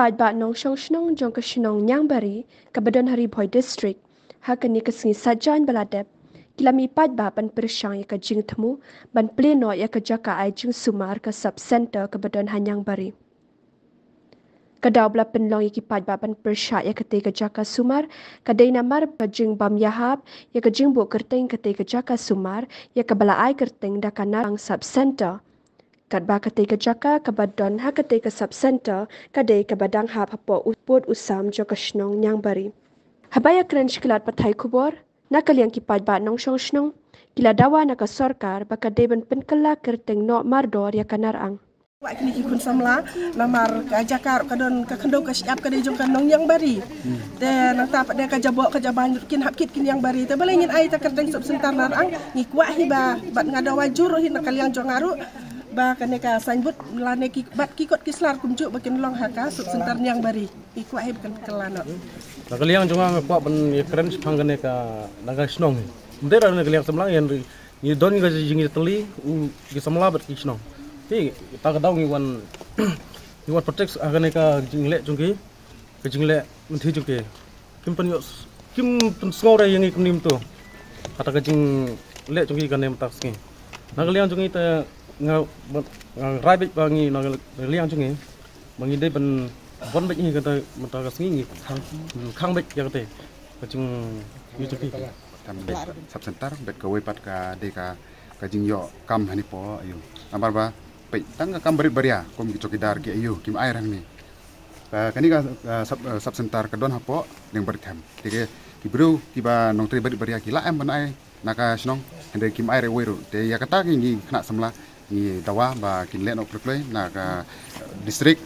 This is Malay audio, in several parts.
bad bad nong shong shnong jong ka shnong nyang bari ka badon district ha ka ni baladep kilami pad ba pan prishang ya jing thmu ban ple no ya ka jaka ai jing sumar ka sub center ka badon hanyang bari ka daw bla ya ki pad ba pan prisha ya ka jaka sumar ka dei na mar pa bam ya hab ya ka jing bo kerteng jaka sumar ya ka bala kerteng da ka narang sub center kat ba kate ke jaka ke ba don ha kate ke sub center ka de ka badang ha phapo upot usam jo ka shnong nyang bari habaya crunch kilat pathai khubor na kalyang ki paj nong shong shnong kila dawa na ka sarkar ba ka de ban pen kala ker teng no ya kanar ang wa kini ki samla na mar ka jaka ka don ka khando ka shap ka de jong ka nong nyang bari hmm. te na ta pa de ka jabo ka kin hap kit kin yang bari te balai ngin ai ta ker teng sub center nar ang ngi hi ba ba ngadawa juru hin na kalyang jong aru ba kaneka sanbut la ne ki bat ki kot kislar kumju bakin long haka sub sentar yang bari iku ai bakin kelano ba kaliang jonga ba ban ye kren sipang kaneka naga snong de ra ne kaliang semlang yen ni don ga jingi teli u ge semla bat ki snong ti ta ga dong iwan iwan protects kaneka jingle jungki ke jingle unthi jungki kim pan yo kim pan sngore yeng ikum nim tu kata ke jing le jungki kanem liang nagaliang jungki ta nga rai bich ba ngi nga liang chung ngi ba ngi dai ban bon bich ngi ka ta ma ta ka ngi ngi khang khang bich ya ka te ba chung yu chu ki tam de sap sentar bet ka wei pat ka de ka ka jing yo kam hani po ayu amar ba pe tang ka kam berit beria kom gi choki dar ki ayu kim air hani ka kani ka sap sap sentar ka don ha po ning berit tam de ke ki bru ki ba nong tri berit beria ki la am ban ai naka shnong hende kim air wei ru te ya ka ta ngi khna samla ni dawa ba kin len ok lek district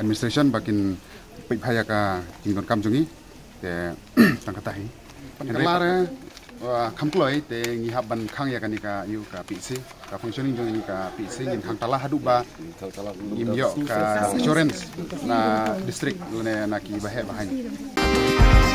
administration ba kin pi phaya ka kin kon kam jungi te tang ta hi kamar kham kloi te ngi hab khang ya kanika yu ka pi si ka functioning jungi ka pi ni ngi khang tala hadu ba im ka insurance na district lene nak ki ba